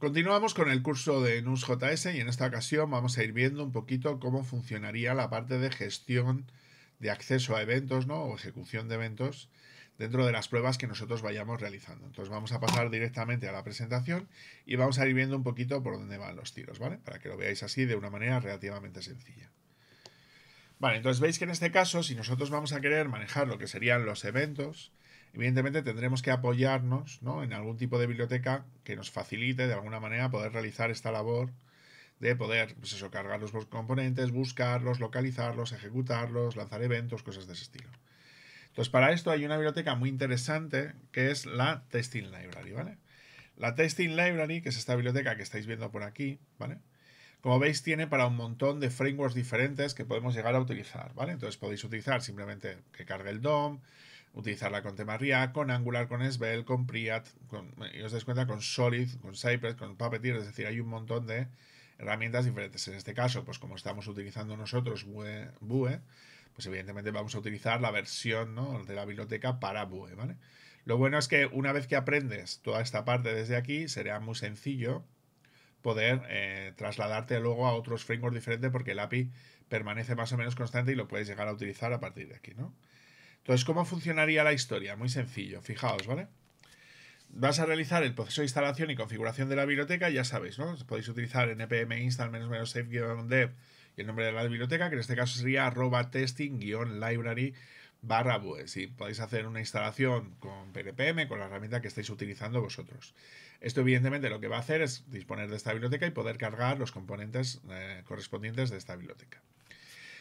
Continuamos con el curso de NUSJS y en esta ocasión vamos a ir viendo un poquito cómo funcionaría la parte de gestión de acceso a eventos ¿no? o ejecución de eventos dentro de las pruebas que nosotros vayamos realizando. Entonces vamos a pasar directamente a la presentación y vamos a ir viendo un poquito por dónde van los tiros, ¿vale? Para que lo veáis así de una manera relativamente sencilla. Vale, entonces veis que en este caso, si nosotros vamos a querer manejar lo que serían los eventos, Evidentemente tendremos que apoyarnos en algún tipo de biblioteca que nos facilite de alguna manera poder realizar esta labor de poder pues eso, cargar los componentes, buscarlos, localizarlos, ejecutarlos, lanzar eventos, cosas de ese estilo. Entonces, para esto hay una biblioteca muy interesante que es la Testing Library, ¿vale? La Testing Library, que es esta biblioteca que estáis viendo por aquí, ¿vale? Como veis, tiene para un montón de frameworks diferentes que podemos llegar a utilizar, ¿vale? Entonces podéis utilizar simplemente que cargue el DOM, utilizarla con temas con Angular, con Svelte, con Priat, con, os cuenta, con Solid, con Cypress, con Puppeteer, es decir, hay un montón de herramientas diferentes. En este caso, pues como estamos utilizando nosotros Vue, pues evidentemente vamos a utilizar la versión de la biblioteca para Vue, ¿vale? Lo bueno es que una vez que aprendes toda esta parte desde aquí, será muy sencillo poder eh, trasladarte luego a otros frameworks diferentes porque el API permanece más o menos constante y lo puedes llegar a utilizar a partir de aquí, ¿no? Entonces, ¿cómo funcionaría la historia? Muy sencillo, fijaos, ¿vale? Vas a realizar el proceso de instalación y configuración de la biblioteca, ya sabéis, ¿no? Podéis utilizar npm install menos dev y el nombre de la biblioteca, que en este caso sería arroba testing-library barra pues y podéis hacer una instalación con PNPM, con la herramienta que estáis utilizando vosotros. Esto evidentemente lo que va a hacer es disponer de esta biblioteca y poder cargar los componentes eh, correspondientes de esta biblioteca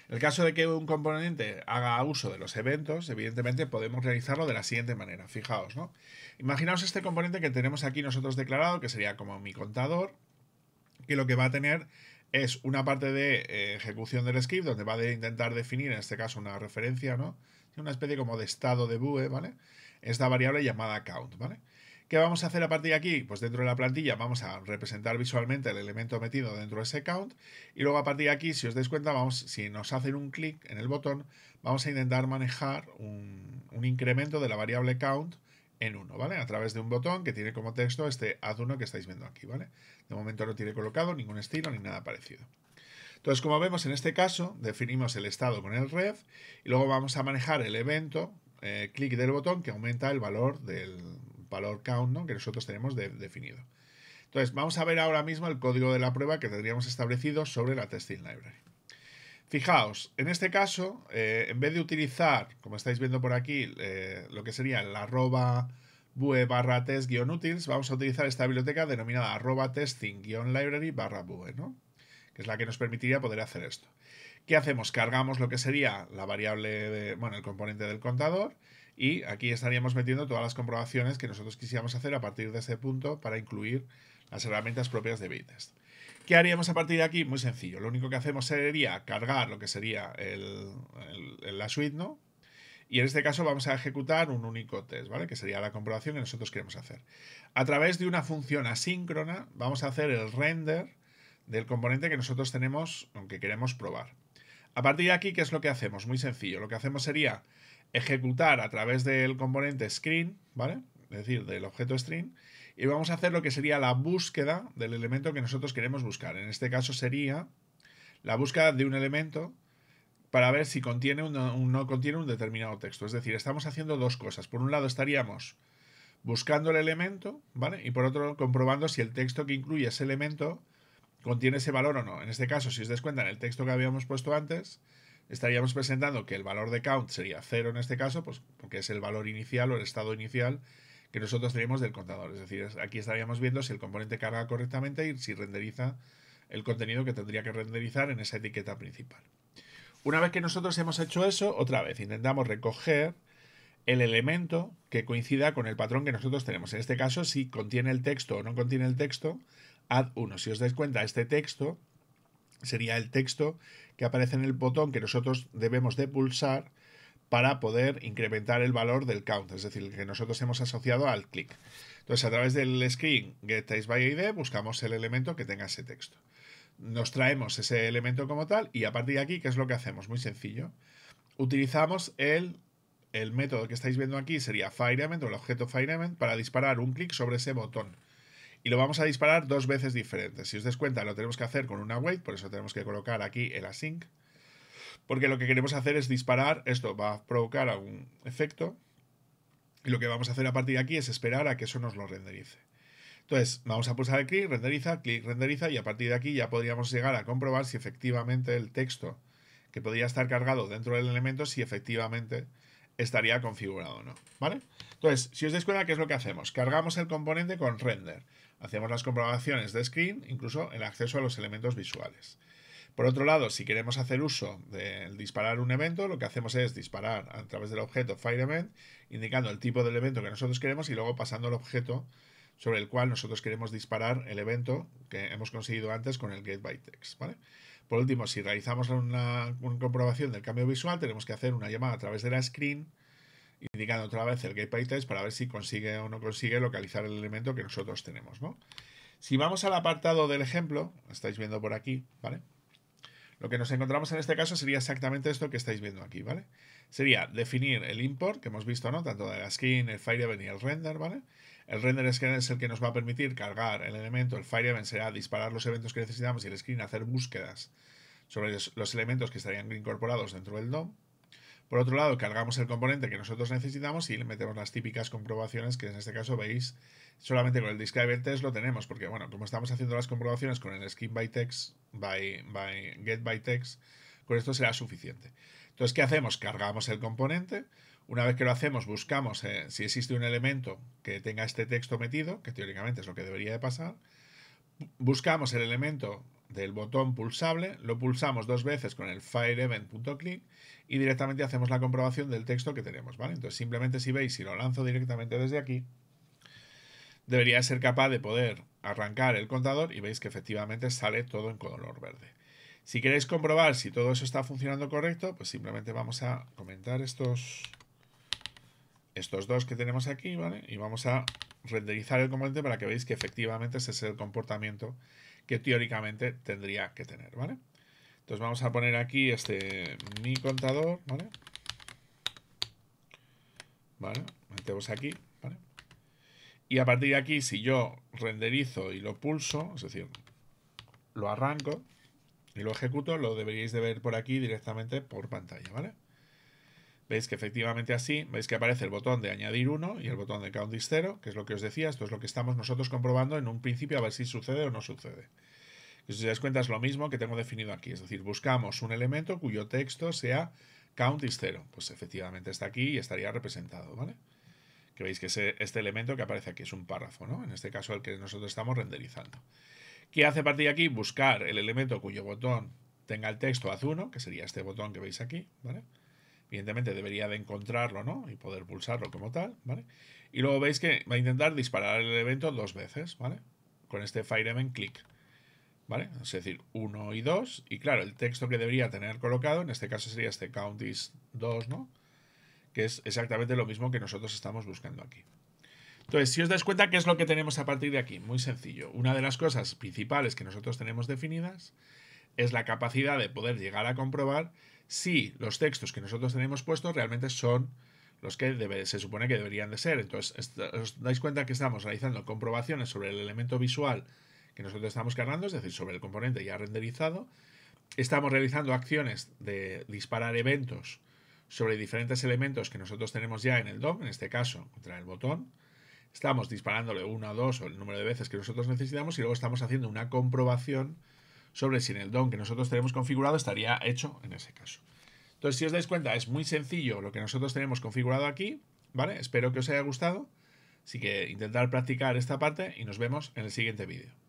el caso de que un componente haga uso de los eventos, evidentemente podemos realizarlo de la siguiente manera. Fijaos, ¿no? Imaginaos este componente que tenemos aquí nosotros declarado, que sería como mi contador, que lo que va a tener es una parte de eh, ejecución del script, donde va a intentar definir, en este caso, una referencia, ¿no? Una especie como de estado de bue, ¿vale? Esta variable llamada count, ¿vale? ¿Qué vamos a hacer a partir de aquí? Pues dentro de la plantilla vamos a representar visualmente el elemento metido dentro de ese count y luego a partir de aquí, si os dais cuenta, vamos, si nos hacen un clic en el botón, vamos a intentar manejar un, incremento de la variable count en 1, ¿vale? A través de un botón que tiene como texto este add 1 que estáis viendo aquí, ¿vale? De momento no tiene colocado ningún estilo ni nada parecido. Entonces, como vemos en este caso, definimos el estado con el ref y luego vamos a manejar el evento, eh, clic del botón, que aumenta el valor del, valor count ¿no? que nosotros tenemos definido. Entonces, vamos a ver ahora mismo el código de la prueba que tendríamos establecido sobre la testing library. Fijaos, en este caso, eh, en vez de utilizar, como estáis viendo por aquí, eh, lo que sería el arroba bue barra test-utils, vamos a utilizar esta biblioteca denominada arroba testing-library barra bue, ¿no? que es la que nos permitiría poder hacer esto. ¿Qué hacemos? Cargamos lo que sería la variable, bueno, el componente del contador, y aquí estaríamos metiendo todas las comprobaciones que nosotros quisiéramos hacer a partir de este punto para incluir las herramientas propias de Bitest. ¿Qué haríamos a partir de aquí? Muy sencillo. Lo único que hacemos sería cargar lo que sería el, la suite, ¿no? Y en este caso vamos a ejecutar un único test, ¿vale? Que sería la comprobación que nosotros queremos hacer. A través de una función asíncrona vamos a hacer el render del componente que nosotros tenemos, aunque queremos probar. A partir de aquí, ¿qué es lo que hacemos? Muy sencillo. Lo que hacemos sería ejecutar a través del componente screen, ¿vale? Es decir, del objeto string, y vamos a hacer lo que sería la búsqueda del elemento que nosotros queremos buscar. En este caso sería la búsqueda de un elemento para ver si contiene o no, contiene un determinado texto. Es decir, estamos haciendo dos cosas. Por un lado estaríamos buscando el elemento, ¿vale? Y por otro comprobando si el texto que incluye ese elemento contiene ese valor o no. En este caso, si os descuentan cuenta, el texto que habíamos puesto antes, estaríamos presentando que el valor de count sería cero en este caso, pues porque es el valor inicial o el estado inicial que nosotros tenemos del contador. Es decir, aquí estaríamos viendo si el componente carga correctamente y si renderiza el contenido que tendría que renderizar en esa etiqueta principal. Una vez que nosotros hemos hecho eso, otra vez intentamos recoger el elemento que coincida con el patrón que nosotros tenemos. En este caso, si contiene el texto o no contiene el texto, add 1. Si os dais cuenta, este texto sería el texto que aparece en el botón que nosotros debemos de pulsar para poder incrementar el valor del count, es decir, que nosotros hemos asociado al clic. Entonces, a través del screen getTextById buscamos el elemento que tenga ese texto. Nos traemos ese elemento como tal y a partir de aquí, ¿qué es lo que hacemos? Muy sencillo. Utilizamos el, método que estáis viendo aquí, sería FireEvent o el objeto FireEvent para disparar un clic sobre ese botón y lo vamos a disparar dos veces diferentes. Si os des cuenta, lo tenemos que hacer con una wait, por eso tenemos que colocar aquí el async, porque lo que queremos hacer es disparar, esto va a provocar algún efecto, y lo que vamos a hacer a partir de aquí es esperar a que eso nos lo renderice. Entonces, vamos a pulsar el clic, renderiza, clic, renderiza, y a partir de aquí ya podríamos llegar a comprobar si efectivamente el texto que podría estar cargado dentro del elemento, si efectivamente estaría configurado o no, ¿vale? Entonces, si os dais cuenta, ¿qué es lo que hacemos? Cargamos el componente con render. Hacemos las comprobaciones de screen, incluso el acceso a los elementos visuales. Por otro lado, si queremos hacer uso del disparar un evento, lo que hacemos es disparar a través del objeto FireEvent, indicando el tipo del evento que nosotros queremos y luego pasando el objeto sobre el cual nosotros queremos disparar el evento que hemos conseguido antes con el GetByText. Por último, si realizamos una comprobación del cambio visual, tenemos que hacer una llamada a través de la screen indicando otra vez el get para ver si consigue o no consigue localizar el elemento que nosotros tenemos. ¿no? Si vamos al apartado del ejemplo, estáis viendo por aquí, ¿vale? Lo que nos encontramos en este caso sería exactamente esto que estáis viendo aquí, ¿vale? Sería definir el import que hemos visto, ¿no? Tanto de la skin, el FireEvent y el render, ¿vale? El render es el que nos va a permitir cargar el elemento, el FireEvent será disparar los eventos que necesitamos y el screen hacer búsquedas sobre los elementos que estarían incorporados dentro del DOM, por otro lado, cargamos el componente que nosotros necesitamos y le metemos las típicas comprobaciones que en este caso veis solamente con el describe Test lo tenemos, porque bueno, como estamos haciendo las comprobaciones con el Skin by Text, by, Get by Text, con esto será suficiente. Entonces, ¿qué hacemos? Cargamos el componente. Una vez que lo hacemos, buscamos eh, si existe un elemento que tenga este texto metido, que teóricamente es lo que debería de pasar. Buscamos el elemento del botón pulsable, lo pulsamos dos veces con el fireevent.click y directamente hacemos la comprobación del texto que tenemos, ¿vale? Entonces simplemente si veis, si lo lanzo directamente desde aquí, debería ser capaz de poder arrancar el contador y veis que efectivamente sale todo en color verde. Si queréis comprobar si todo eso está funcionando correcto, pues simplemente vamos a comentar estos, estos dos que tenemos aquí, ¿vale? Y vamos a renderizar el componente para que veáis que efectivamente ese es el comportamiento que teóricamente tendría que tener, ¿vale? Entonces vamos a poner aquí este mi contador, ¿vale? ¿Vale? Metemos aquí, ¿vale? Y a partir de aquí, si yo renderizo y lo pulso, es decir, lo arranco y lo ejecuto, lo deberíais de ver por aquí directamente por pantalla, ¿vale? Veis que efectivamente así, veis que aparece el botón de añadir 1 y el botón de count is 0, que es lo que os decía, esto es lo que estamos nosotros comprobando en un principio a ver si sucede o no sucede. si os dais cuenta es lo mismo que tengo definido aquí, es decir, buscamos un elemento cuyo texto sea count is 0, pues efectivamente está aquí y estaría representado, ¿vale? Que veis que este elemento que aparece aquí es un párrafo, ¿no? En este caso el que nosotros estamos renderizando. ¿Qué hace a partir de aquí? Buscar el elemento cuyo botón tenga el texto haz 1, que sería este botón que veis aquí, ¿vale? Evidentemente debería de encontrarlo, ¿no? Y poder pulsarlo como tal, ¿vale? Y luego veis que va a intentar disparar el evento dos veces, ¿vale? Con este firemen Click, ¿vale? Es decir, 1 y 2. Y claro, el texto que debería tener colocado, en este caso sería este Count is 2, ¿no? Que es exactamente lo mismo que nosotros estamos buscando aquí. Entonces, si os dais cuenta, ¿qué es lo que tenemos a partir de aquí? Muy sencillo. Una de las cosas principales que nosotros tenemos definidas es la capacidad de poder llegar a comprobar si los textos que nosotros tenemos puestos realmente son los que se supone que deberían de ser. Entonces, os dais cuenta que estamos realizando comprobaciones sobre el elemento visual que nosotros estamos cargando, es decir, sobre el componente ya renderizado. Estamos realizando acciones de disparar eventos sobre diferentes elementos que nosotros tenemos ya en el DOM, en este caso, contra el botón. Estamos disparándole uno o dos o el número de veces que nosotros necesitamos y luego estamos haciendo una comprobación sobre si en el DOM que nosotros tenemos configurado estaría hecho en ese caso. Entonces, si os dais cuenta, es muy sencillo lo que nosotros tenemos configurado aquí, ¿vale? Espero que os haya gustado. Así que intentar practicar esta parte y nos vemos en el siguiente vídeo.